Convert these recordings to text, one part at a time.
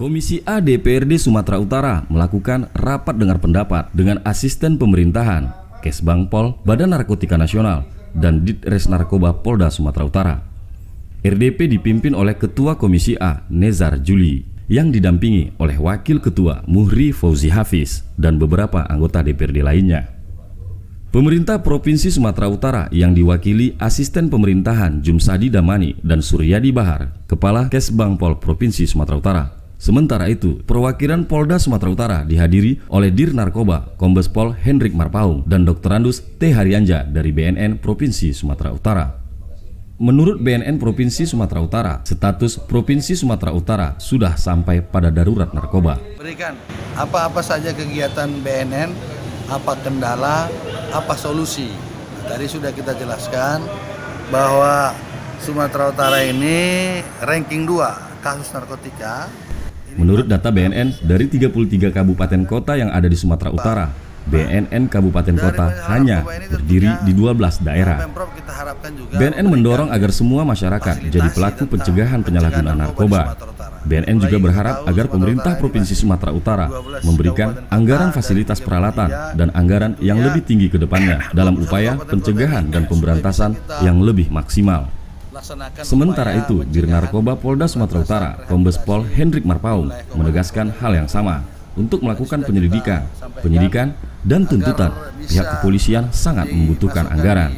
Komisi A DPRD Sumatera Utara melakukan rapat dengar pendapat dengan asisten pemerintahan, Kesbangpol, Badan Narkotika Nasional, dan Ditres Narkoba Polda Sumatera Utara. RDP dipimpin oleh Ketua Komisi A, Nezar Juli, yang didampingi oleh Wakil Ketua Muhri Fauzi Hafiz dan beberapa anggota DPRD lainnya. Pemerintah Provinsi Sumatera Utara yang diwakili Asisten Pemerintahan Jumsadi Damani dan Suryadi Bahar, Kepala Kesbangpol Provinsi Sumatera Utara, Sementara itu, perwakilan Polda Sumatera Utara dihadiri oleh Dir Narkoba, Kombes Pol Hendrik Marpaung, dan Dr. Andus T. Haryanja dari BNN Provinsi Sumatera Utara. Menurut BNN Provinsi Sumatera Utara, status Provinsi Sumatera Utara sudah sampai pada darurat narkoba. Berikan apa-apa saja kegiatan BNN, apa kendala, apa solusi. Nah, tadi sudah kita jelaskan bahwa Sumatera Utara ini ranking 2 kasus narkotika Menurut data BNN, dari 33 kabupaten kota yang ada di Sumatera Utara, BNN kabupaten kota hanya berdiri di 12 daerah. BNN mendorong agar semua masyarakat jadi pelaku pencegahan penyalahgunaan narkoba. BNN juga berharap agar pemerintah Provinsi Sumatera Utara kan memberikan anggaran fasilitas peralatan dan anggaran yang ya. lebih tinggi ke depannya nah, dalam upaya pencegahan dan kan pemberantasan yang lebih maksimal. Sementara itu, Dir Narkoba Polda Sumatera Utara, Kombes Pol Hendrik Marpaung, menegaskan hal yang sama untuk melakukan penyelidikan, penyidikan, dan tuntutan, pihak kepolisian sangat membutuhkan anggaran.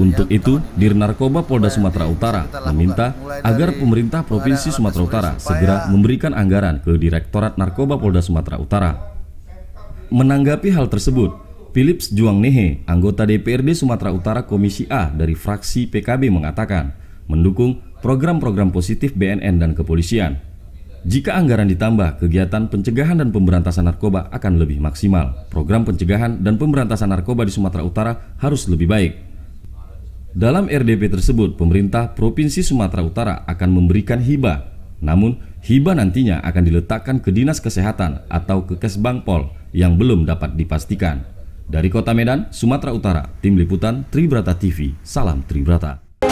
Untuk itu, Dir Narkoba Polda Sumatera Utara meminta agar pemerintah Provinsi Sumatera Utara segera memberikan anggaran ke Direktorat Narkoba Polda Sumatera Utara. Menanggapi hal tersebut, Philips Nehe, anggota DPRD Sumatera Utara Komisi A dari fraksi PKB mengatakan, mendukung program-program positif BNN dan kepolisian. Jika anggaran ditambah, kegiatan pencegahan dan pemberantasan narkoba akan lebih maksimal. Program pencegahan dan pemberantasan narkoba di Sumatera Utara harus lebih baik. Dalam RDP tersebut, pemerintah Provinsi Sumatera Utara akan memberikan hibah. Namun, hibah nantinya akan diletakkan ke Dinas Kesehatan atau ke Kesbangpol yang belum dapat dipastikan. Dari Kota Medan, Sumatera Utara, Tim Liputan Tribrata TV. Salam Tribrata.